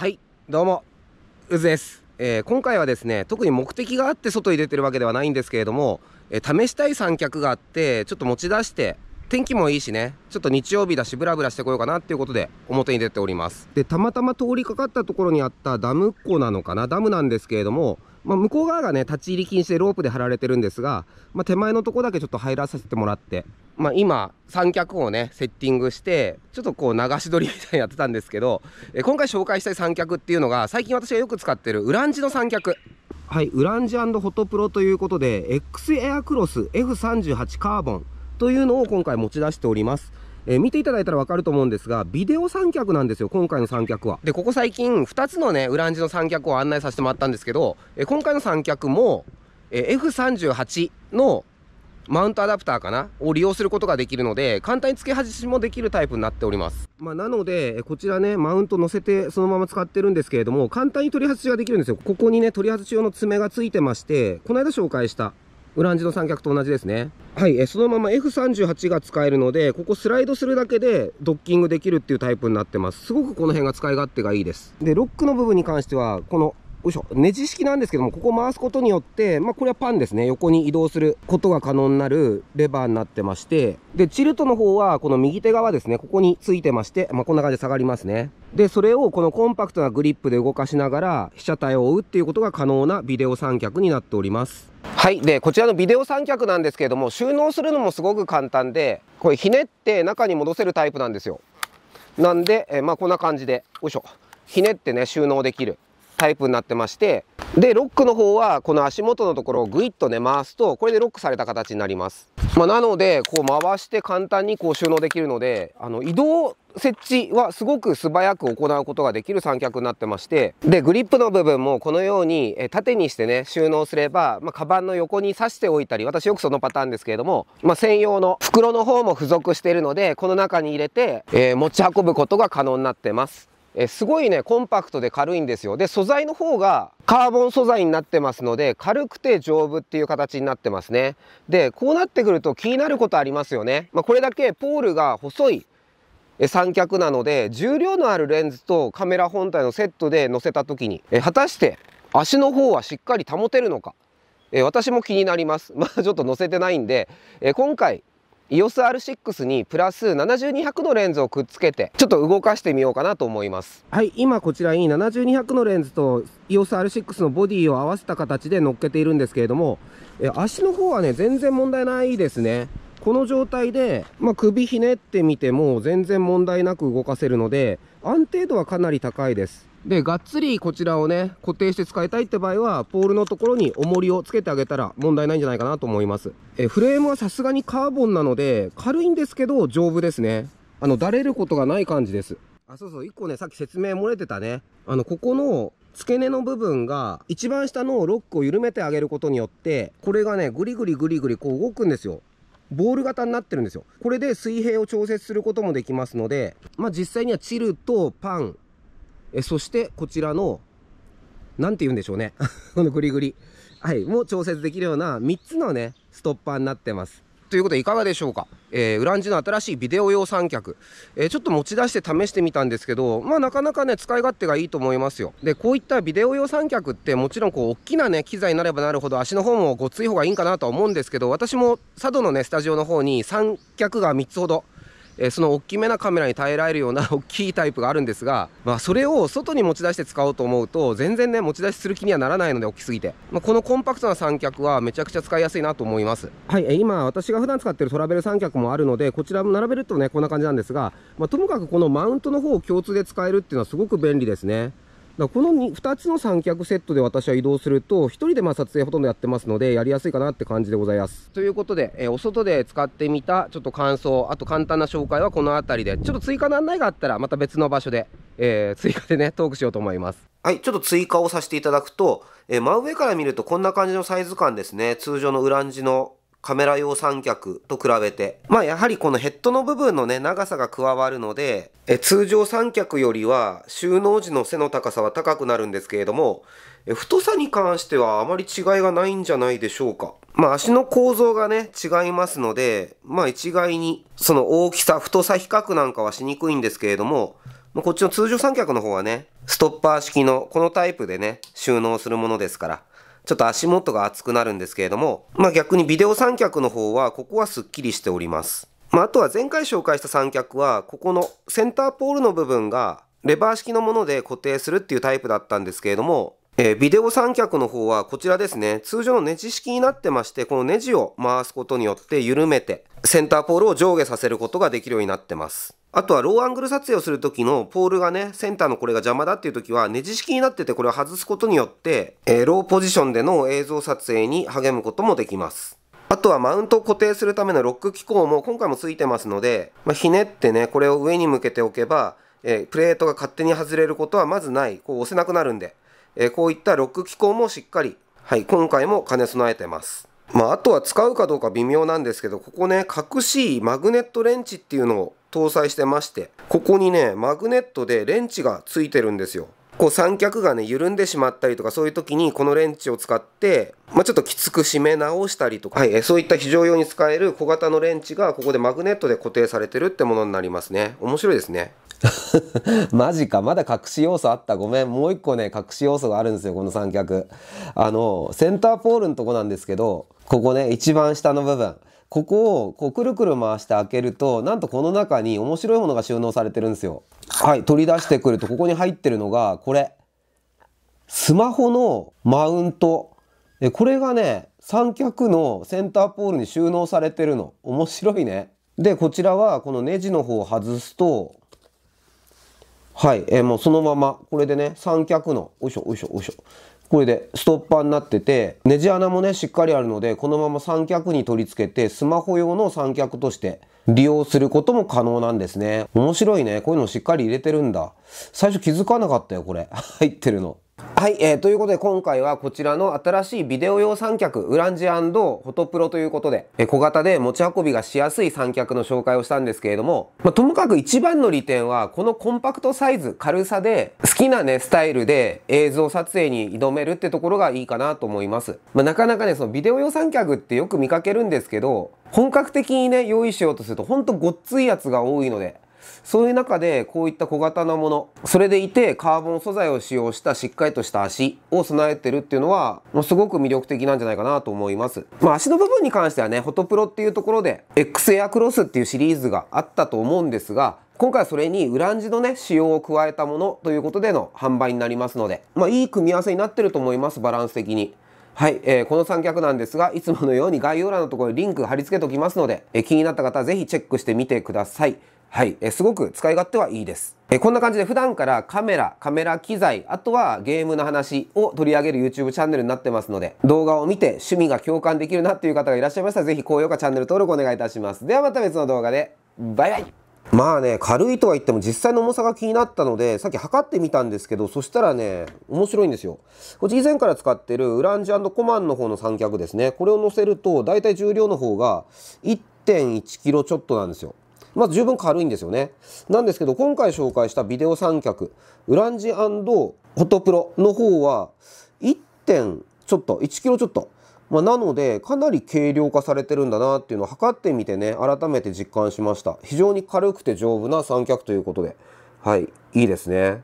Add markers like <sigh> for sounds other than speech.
はいどうもうずです、えー、今回はですね特に目的があって外に出てるわけではないんですけれども、えー、試したい三脚があってちょっと持ち出して天気もいいしねちょっと日曜日だしブラブラしてこようかなっていうことで表に出ておりますでたまたま通りかかったところにあったダムっ子なのかなダムなんですけれどもまあ、向こう側がね、立ち入り禁止でロープで張られてるんですが、まあ、手前のとこだけちょっと入らさせてもらって、まあ、今、三脚をね、セッティングして、ちょっとこう流し撮りみたいにやってたんですけど、え今回紹介したい三脚っていうのが、最近私がよく使ってるウランジの三脚。はい、ウランジホトプロということで、X エアクロス F38 カーボンというのを今回持ち出しております。えー、見ていただいたらわかると思うんですが、ビデオ三脚なんですよ、今回の三脚は。で、ここ最近、2つのね、ウランジの三脚を案内させてもらったんですけど、えー、今回の三脚も、えー、F38 のマウントアダプターかなを利用することができるので、簡単に付け外しもできるタイプになっております。まあ、なので、こちらね、マウント乗せてそのまま使ってるんですけれども、簡単に取り外しができるんですよ。ここにね、取り外し用の爪がついてまして、この間紹介したウランジの三脚と同じですね。はい、えそのまま F38 が使えるので、ここスライドするだけでドッキングできるっていうタイプになってます。すごくこの辺が使い勝手がいいです。で、ロックの部分に関しては、このよいしょ、ネジ式なんですけども、ここ回すことによって、まあ、これはパンですね、横に移動することが可能になるレバーになってまして、で、チルトの方は、この右手側ですね、ここについてまして、まあ、こんな感じで下がりますね。で、それをこのコンパクトなグリップで動かしながら、被写体を追うっていうことが可能なビデオ三脚になっております。はい。で、こちらのビデオ三脚なんですけれども、収納するのもすごく簡単で、これひねって中に戻せるタイプなんですよ。なんで、えまあ、こんな感じで、よいしょ、ひねってね、収納できる。タイプになってましてでロックの方はこの足元のところをグイッとね回すとこれでロックされた形になります、まあ、なのでこう回して簡単にこう収納できるのであの移動設置はすごく素早く行うことができる三脚になってましてでグリップの部分もこのように縦にしてね収納すれば、まあ、カバンの横に刺しておいたり私よくそのパターンですけれども、まあ、専用の袋の方も付属しているのでこの中に入れて、えー、持ち運ぶことが可能になってますえすごいねコンパクトで軽いんですよで素材の方がカーボン素材になってますので軽くて丈夫っていう形になってますねでこうなってくると気になることありますよね、まあ、これだけポールが細い三脚なので重量のあるレンズとカメラ本体のセットで乗せた時にえ果たして足の方はしっかり保てるのかえ私も気になります <laughs> まあ、ちょっと載せてないんでえ今回 EOSR6 にプラス7200のレンズをくっつけてちょっと動かしてみようかなと思いますはい今こちらに7200のレンズと EOSR6 のボディを合わせた形で乗っけているんですけれどもえ足の方はね全然問題ないですねこの状態で、まあ、首ひねってみても全然問題なく動かせるので安定度はかなり高いですで、がっつりこちらをね、固定して使いたいって場合は、ポールのところに重りをつけてあげたら問題ないんじゃないかなと思います。え、フレームはさすがにカーボンなので、軽いんですけど丈夫ですね。あの、だれることがない感じです。あ、そうそう、1個ね、さっき説明漏れてたね。あの、ここの付け根の部分が、一番下のロックを緩めてあげることによって、これがね、グリグリグリグリこう動くんですよ。ボール型になってるんですよ。これで水平を調節することもできますので、まあ、実際にはチルとパン、えそしてこちらの何て言うんでしょうね <laughs> このグリグリ、はい、も調節できるような3つのねストッパーになってますということでいかがでしょうか、えー、ウランジの新しいビデオ用三脚、えー、ちょっと持ち出して試してみたんですけどまあなかなかね使い勝手がいいと思いますよでこういったビデオ用三脚ってもちろんこう大きなね機材になればなるほど足の方もごつい方がいいんかなとは思うんですけど私も佐渡のねスタジオの方に三脚が3つほどえその大きめなカメラに耐えられるような <laughs> 大きいタイプがあるんですが、まあ、それを外に持ち出して使おうと思うと全然ね持ち出しする気にはならないので大きすぎて、まあ、このコンパクトな三脚はめちゃくちゃ使いやすいなと思いますはい今私が普段使ってるトラベル三脚もあるのでこちらも並べるとねこんな感じなんですが、まあ、ともかくこのマウントの方を共通で使えるっていうのはすごく便利ですねだこの 2, 2つの三脚セットで私は移動すると、1人でまあ撮影ほとんどやってますので、やりやすいかなって感じでございます。ということで、えー、お外で使ってみたちょっと感想、あと簡単な紹介はこの辺りで、ちょっと追加の案内があったら、また別の場所で、えー、追加でね、トークしようと思います。はい、ちょっと追加をさせていただくと、えー、真上から見るとこんな感じのサイズ感ですね。通常のウランジのカメラ用三脚と比べて、まあやはりこのヘッドの部分のね、長さが加わるので、え通常三脚よりは収納時の背の高さは高くなるんですけれどもえ、太さに関してはあまり違いがないんじゃないでしょうか。まあ足の構造がね、違いますので、まあ一概にその大きさ、太さ比較なんかはしにくいんですけれども、こっちの通常三脚の方はね、ストッパー式のこのタイプでね、収納するものですから、ちょっと足元が熱くなるんですけれども、まあ、逆にビデオ三脚の方は、ここはすっきりしております。まあ、あとは前回紹介した三脚は、ここのセンターポールの部分がレバー式のもので固定するっていうタイプだったんですけれども、えー、ビデオ三脚の方はこちらですね、通常のネジ式になってまして、このネジを回すことによって緩めて、センターポールを上下させることができるようになってます。あとはローアングル撮影をする時のポールがね、センターのこれが邪魔だっていう時は、ネジ式になっててこれを外すことによって、えー、ローポジションでの映像撮影に励むこともできます。あとはマウントを固定するためのロック機構も今回も付いてますので、まあ、ひねってね、これを上に向けておけば、えー、プレートが勝手に外れることはまずない、こう押せなくなるんで、えー、こういったロック機構もしっかり、はい、今回も兼ね備えてます。まあ、あとは使うかどうか微妙なんですけど、ここね、隠しいマグネットレンチっていうのを搭載してまして、ここにね、マグネットでレンチがついてるんですよ。こう三脚がね緩んでしまったりとかそういう時にこのレンチを使って、まあ、ちょっときつく締め直したりとか、はい、そういった非常用に使える小型のレンチがここでマグネットで固定されてるってものになりますね面白いですね <laughs> マジかまだ隠し要素あったごめんもう一個ね隠し要素があるんですよこの三脚あのセンターポールのとこなんですけどここね一番下の部分ここをこうくるくる回して開けるとなんとこの中に面白いものが収納されてるんですよはい取り出してくるとここに入ってるのがこれスマホのマウントでこれがね三脚のセンターポールに収納されてるの面白いねでこちらはこのネジの方を外すとはい、えー、もうそのままこれでね三脚のおいしょおいしょおいしょこれでストッパーになってて、ネジ穴もね、しっかりあるので、このまま三脚に取り付けて、スマホ用の三脚として利用することも可能なんですね。面白いね。こういうのしっかり入れてるんだ。最初気づかなかったよ、これ。<laughs> 入ってるの。はい、えー、ということで今回はこちらの新しいビデオ用三脚、ウランジフォトプロということで、えー、小型で持ち運びがしやすい三脚の紹介をしたんですけれども、まあ、ともかく一番の利点は、このコンパクトサイズ、軽さで、好きなね、スタイルで映像撮影に挑めるってところがいいかなと思います。まあ、なかなかね、そのビデオ用三脚ってよく見かけるんですけど、本格的にね、用意しようとすると、ほんとごっついやつが多いので、そういう中でこういった小型なものそれでいてカーボン素材を使用したしっかりとした足を備えてるっていうのはすごく魅力的なんじゃないかなと思います、まあ、足の部分に関してはねフォトプロっていうところで X エアクロスっていうシリーズがあったと思うんですが今回はそれにウランジのね仕様を加えたものということでの販売になりますので、まあ、いい組み合わせになってると思いますバランス的に。はい、えー、この三脚なんですがいつものように概要欄のところにリンク貼り付けておきますので、えー、気になった方は是非チェックしてみてください。はい、えすごく使い勝手はいいです。えこんな感じで普段からカメラ、カメラ機材、あとはゲームの話を取り上げる YouTube チャンネルになってますので、動画を見て趣味が共感できるなっていう方がいらっしゃいましたら、是非高評価チャンネル登録お願いいたします。ではまた別の動画で、バイバイまあね、軽いとは言っても実際の重さが気になったので、さっき測ってみたんですけど、そしたらね、面白いんですよ。こっち以前から使ってるウランジコマンの方の三脚ですね。これを乗せると、だいたい重量の方が1.1 k g ちょっとなんですよ。まあ、十分軽いんですよね。なんですけど、今回紹介したビデオ三脚、ウランジフォトプロの方は、1点ちょっと、1キロちょっと。まあ、なので、かなり軽量化されてるんだなっていうのを測ってみてね、改めて実感しました。非常に軽くて丈夫な三脚ということで、はい、いいですね。